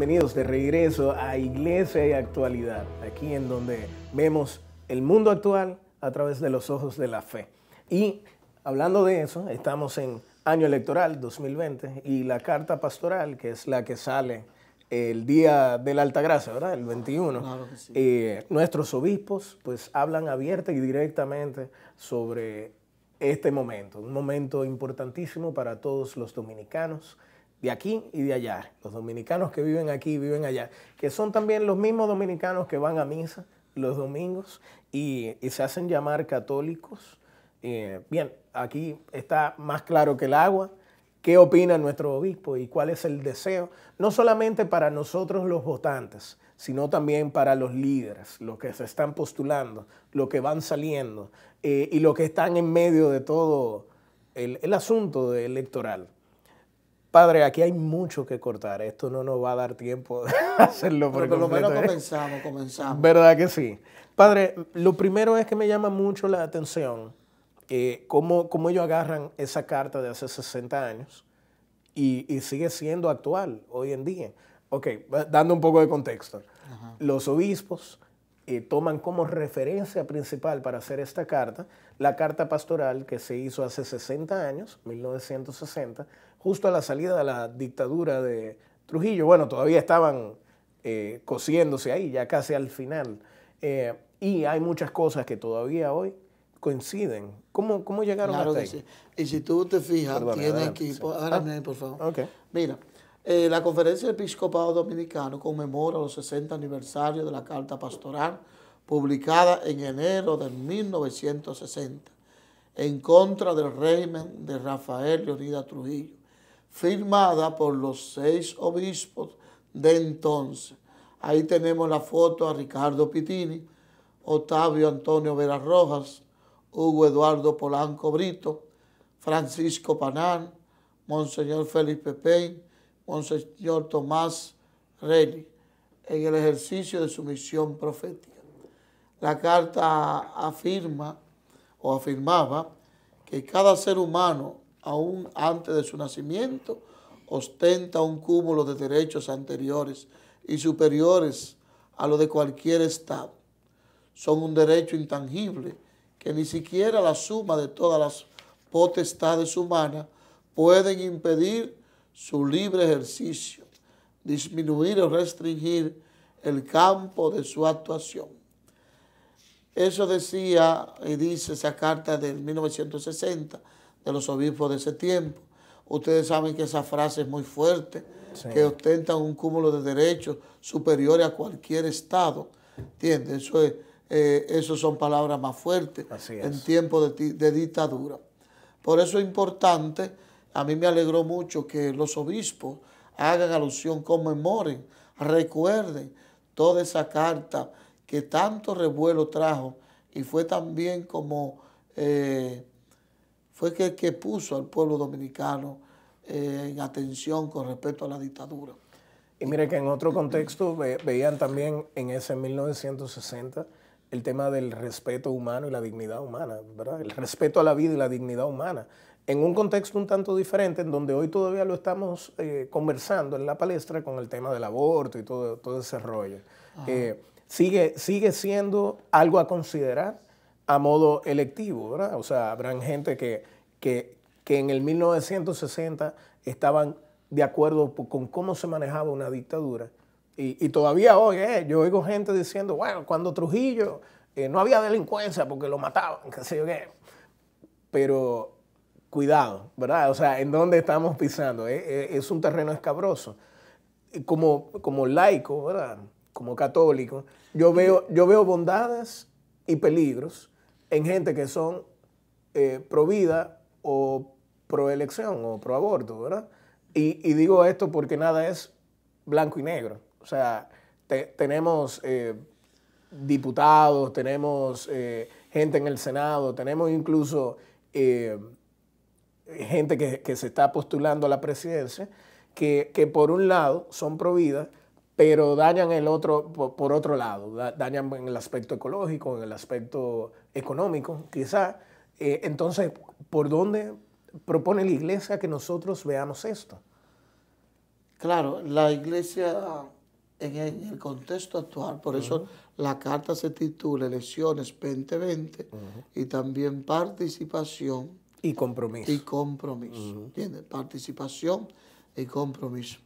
bienvenidos de regreso a Iglesia y Actualidad, aquí en donde vemos el mundo actual a través de los ojos de la fe. Y hablando de eso, estamos en año electoral 2020 y la carta pastoral, que es la que sale el día de la Alta Gracia, ¿verdad? El 21. Eh, nuestros obispos pues hablan abierta y directamente sobre este momento, un momento importantísimo para todos los dominicanos de aquí y de allá, los dominicanos que viven aquí y viven allá, que son también los mismos dominicanos que van a misa los domingos y, se hacen llamar católicos. Eh, bien, aquí está más claro que el agua qué opina nuestro obispo y cuál es el deseo, no solamente para nosotros los votantes, sino también para los líderes, los que se están postulando, los que van saliendo eh, y los que están en medio de todo el asunto electoral. Padre, aquí hay mucho que cortar. Esto no nos va a dar tiempo de hacerlo. Pero por lo menos comenzamos, comenzamos. ¿Verdad que sí? Padre, lo primero es que me llama mucho la atención eh, cómo, cómo, ellos agarran esa carta de hace 60 años y, sigue siendo actual hoy en día. Ok, dando un poco de contexto. Los obispos eh, toman como referencia principal para hacer esta carta la carta pastoral que se hizo hace 60 años, 1960 justo a la salida de la dictadura de Trujillo. Bueno, todavía estaban eh, cosiéndose ahí, ya casi al final. Eh, y hay muchas cosas que todavía hoy coinciden. ¿Cómo, cómo llegaron a hasta Y si tú te fijas, tiene equipo... Ah, por favor. Mira, eh, la Conferencia del Episcopado Dominicano conmemora los 60 aniversarios de la Carta Pastoral, publicada en enero de 1960, en contra del régimen de Rafael Leonidas Trujillo firmada por los seis obispos de entonces. Ahí tenemos la foto a Ricardo Pitini, Octavio Antonio Vera Rojas, Hugo Eduardo Polanco Brito, Francisco Panán, Monseñor Felipe Peña, Monseñor Tomás rey en el ejercicio de su misión profética. La carta afirma o afirmaba que cada ser humano aún antes de su nacimiento, ostenta un cúmulo de derechos anteriores y superiores a los de cualquier Estado. Son un derecho intangible que ni siquiera la suma de todas las potestades humanas pueden impedir su libre ejercicio, disminuir o restringir el campo de su actuación. Eso decía y dice esa carta de 1960 de los obispos de ese tiempo. Ustedes saben que esa frase es muy fuerte, que ostentan un cúmulo de derechos superiores a cualquier Estado. ¿Entiendes? Eso eh, son palabras más fuertes en tiempos de, dictadura. Por eso es importante, a mí me alegró mucho que los obispos hagan alusión, conmemoren, recuerden toda esa carta que tanto revuelo trajo y fue también como eh, fue que, que puso al pueblo dominicano eh, en atención con respecto a la dictadura. Y mire que en otro contexto veían también en ese 1960 el tema del respeto humano y la dignidad humana, ¿verdad? El respeto a la vida y la dignidad humana. En un contexto un tanto diferente, en donde hoy todavía lo estamos eh, conversando en la palestra con el tema del aborto y todo, todo ese rollo. Eh, sigue, sigue siendo algo a considerar a modo electivo, ¿verdad? O sea, habrán gente que, que, en el 1960 estaban de acuerdo con cómo se manejaba una dictadura. Y, todavía hoy, eh, yo oigo gente diciendo, bueno, cuando Trujillo eh, no había delincuencia porque lo mataban, qué sé yo qué. Pero cuidado, ¿verdad? O sea, ¿en dónde estamos pisando? Eh, es un terreno escabroso. Como, como laico, ¿verdad? Como católico, yo veo, yo veo bondades y peligros en gente que son eh, pro vida o pro elección o pro aborto, ¿verdad? Y, digo esto porque nada es blanco y negro. O sea, tenemos eh, diputados, tenemos eh, gente en el Senado, tenemos incluso eh, gente que, se está postulando a la presidencia, que, que por un lado son pro vida pero dañan el otro por, otro lado, dañan en el aspecto ecológico, en el aspecto económico, quizá. Eh, entonces, ¿por dónde propone la iglesia que nosotros veamos esto? Claro, la iglesia en el contexto actual, por eso la carta se titula Elecciones 2020 y también participación. Y compromiso. Y compromiso, Participación y compromiso.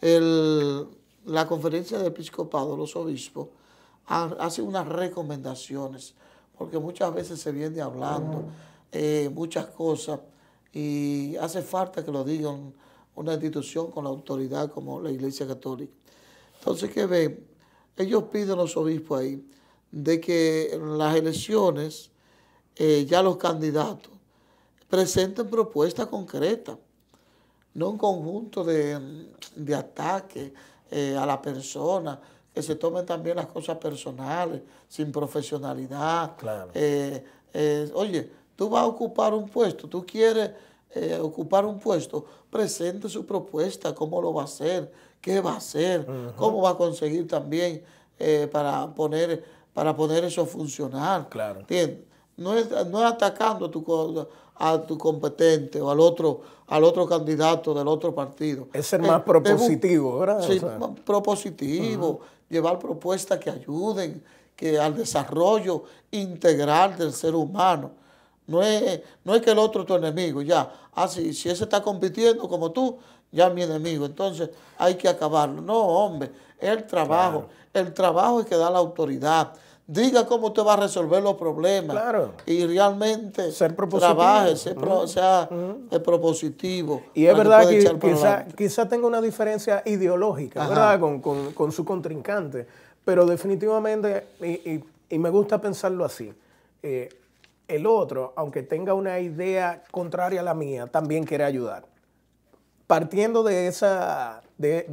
El, la conferencia de episcopado, los obispos, hacen unas recomendaciones, porque muchas veces se viene hablando eh, muchas cosas y hace falta que lo digan una institución con la autoridad como la Iglesia Católica. Entonces, ¿qué ven? Ellos piden los obispos ahí de que en las elecciones eh, ya los candidatos presenten propuestas concretas, no un conjunto de, de ataques eh, a la persona, que se tomen también las cosas personales, sin profesionalidad. Claro. Eh, eh, oye, tú vas a ocupar un puesto, tú quieres ocupar un puesto, presente su propuesta, cómo lo va a hacer, qué va a hacer, cómo va a conseguir también para, poner, para poner eso funcionar. Claro. ¿Entiendes? No es, no atacando a tu, a tu competente o al otro, al otro candidato del otro partido. Es ser más eh, propositivo, ¿verdad? Sí, más propositivo, llevar propuestas que ayuden que al desarrollo integral del ser humano. No es, no es que el otro es tu enemigo, ya. Ah, si ese está compitiendo como tú, ya es mi enemigo. Entonces hay que acabarlo. No, hombre, el trabajo. El trabajo es que da la autoridad diga cómo usted va a resolver los problemas. Claro. Y realmente ser propositivo. trabaje, ser sea eh, propositivo. Y es verdad que, quizá, tenga una diferencia ideológica, ¿verdad? Con, su contrincante. Pero definitivamente, y, me gusta pensarlo así, eh, el otro, aunque tenga una idea contraria a la mía, también quiere ayudar. Partiendo de esa, de,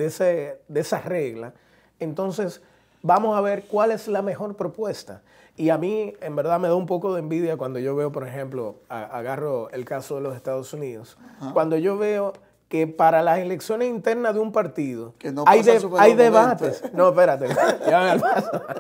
de esa regla, entonces Vamos a ver cuál es la mejor propuesta. Y a mí, en verdad, me da un poco de envidia cuando yo veo, por ejemplo, agarro el caso de los Estados Unidos, cuando yo veo que para las elecciones internas de un partido hay, hay debates. No, espérate,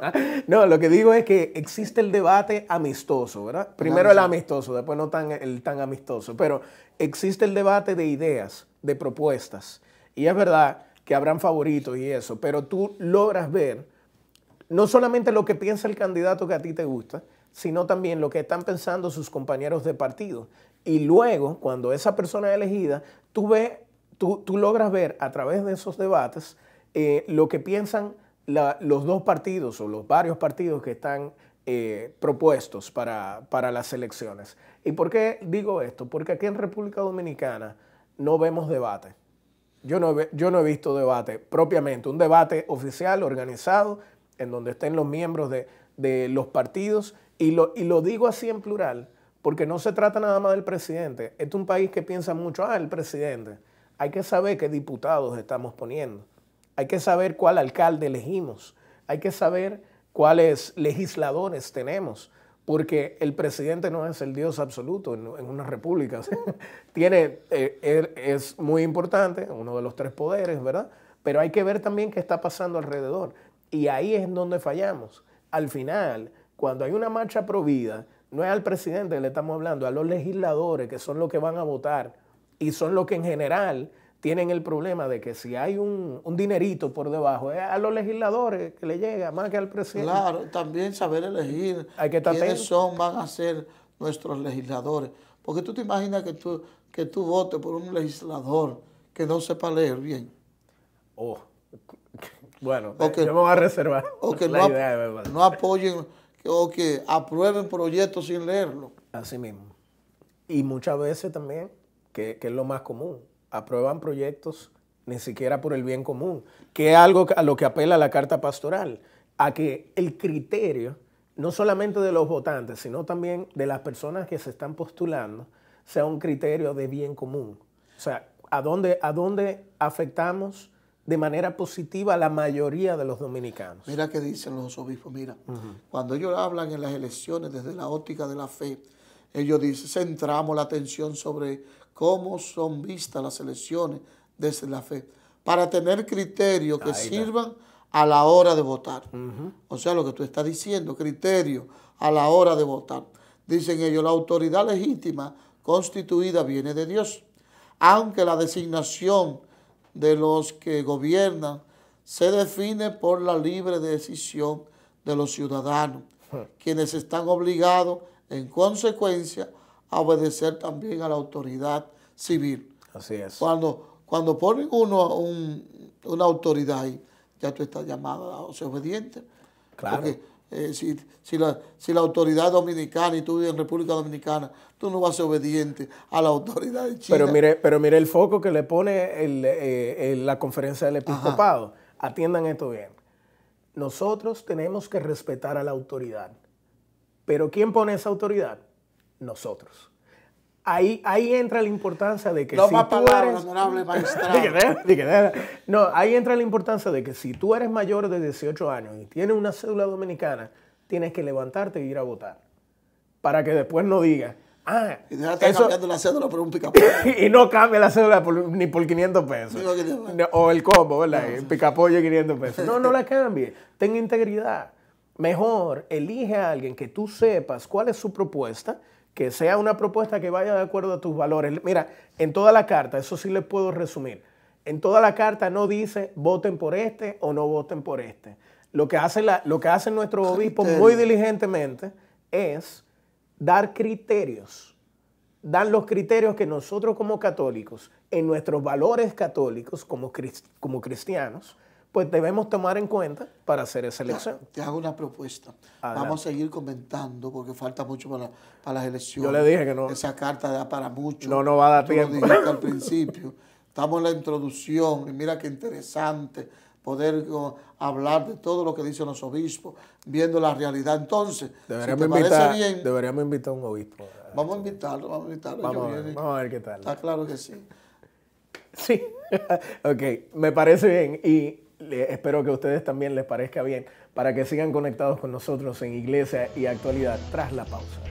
No, lo que digo es que existe el debate amistoso, ¿verdad? Primero el amistoso, después no tan, el tan amistoso, pero existe el debate de ideas, de propuestas. Y es verdad que habrán favoritos y eso, pero tú logras ver no solamente lo que piensa el candidato que a ti te gusta, sino también lo que están pensando sus compañeros de partido. Y luego, cuando esa persona es elegida, tú, tú, tú logras ver a través de esos debates eh, lo que piensan los dos partidos o los varios partidos que están eh, propuestos para, para las elecciones. ¿Y por qué digo esto? Porque aquí en República Dominicana no vemos debate. Yo no, yo no, he visto debate propiamente, un debate oficial, organizado, en donde estén los miembros de, los partidos, y lo, y lo digo así en plural, porque no se trata nada más del presidente. Este es un país que piensa mucho, ah, el presidente. Hay que saber qué diputados estamos poniendo. Hay que saber cuál alcalde elegimos. Hay que saber cuáles legisladores tenemos. Porque el presidente no es el dios absoluto en, una república. Tiene, eh, er, es muy importante, uno de los tres poderes, ¿verdad? Pero hay que ver también qué está pasando alrededor. Y ahí es donde fallamos. Al final, cuando hay una marcha provida, no es al presidente que le estamos hablando, a los legisladores que son los que van a votar y son los que en general tienen el problema de que si hay un, dinerito por debajo, es a los legisladores que le llega más que al presidente. Claro, también saber elegir hay que quiénes son, van a ser nuestros legisladores. Porque tú te imaginas que tú, que tú votes por un legislador que no sepa leer bien. Oh, bueno, yo me voy a reservar. O que no, apoyen o que aprueben proyectos sin leerlo. Así mismo. Y muchas veces también, que, es lo más común, aprueban proyectos ni siquiera por el bien común, que es algo a lo que apela la Carta Pastoral, a que el criterio, no solamente de los votantes, sino también de las personas que se están postulando, sea un criterio de bien común. O sea, ¿a dónde, a dónde afectamos de manera positiva la mayoría de los dominicanos. Mira qué dicen los obispos, mira, cuando ellos hablan en las elecciones desde la óptica de la fe, ellos dicen, centramos la atención sobre cómo son vistas las elecciones desde la fe, para tener criterios que sirvan a la hora de votar. O sea, lo que tú estás diciendo, criterios a la hora de votar. Dicen ellos, la autoridad legítima constituida viene de Dios, aunque la designación de los que gobiernan se define por la libre decisión de los ciudadanos, quienes están obligados en consecuencia a obedecer también a la autoridad civil. Así es. Cuando, cuando ponen uno un, una autoridad ahí, ya tú estás llamada a ser obediente. Claro. Eh, si, la, autoridad dominicana y tú vives en República Dominicana, tú no vas a ser obediente a la autoridad de China. Pero mire, el foco que le pone el, eh, la conferencia del episcopado. Atiendan esto bien. Nosotros tenemos que respetar a la autoridad. Pero ¿quién pone esa autoridad? Nosotros. Ahí, entra la importancia de que no si tú eres... no, ahí entra la importancia de que si tú eres mayor de 18 años y tienes una cédula dominicana, tienes que levantarte y ir a votar. Para que después no digas, Ah, y no cambie la cédula por un no cambia la cédula ni por 500 pesos. o el combo, ¿verdad? el picapollo 500 pesos. No, no la cambie. Ten integridad. Mejor elige a alguien que tú sepas cuál es su propuesta que sea una propuesta que vaya de acuerdo a tus valores. Mira, en toda la carta, eso sí les puedo resumir, en toda la carta no dice voten por este o no voten por este. Lo que hace, la, lo que nuestro obispo muy diligentemente es dar criterios, dan los criterios que nosotros como católicos, en nuestros valores católicos como, como cristianos, pues debemos tomar en cuenta para hacer esa elección. Te, hago una propuesta. Vamos a seguir comentando porque falta mucho para, las elecciones. Yo le dije que no. Esa carta da para mucho. No, no va a dar tiempo. Lo dijiste al principio. Estamos en la introducción y mira qué interesante poder eh, hablar de todo lo que dicen los obispos, viendo la realidad. Entonces, deberíamos, te invitar, bien, deberíamos invitar a un obispo. Vamos a invitarlo, vamos a invitarlo. Vamos, a ver, qué tal. Está claro que sí. Sí, ok, me parece bien. Y espero que a ustedes también les parezca bien para que sigan conectados con nosotros en Iglesia y Actualidad tras la pausa.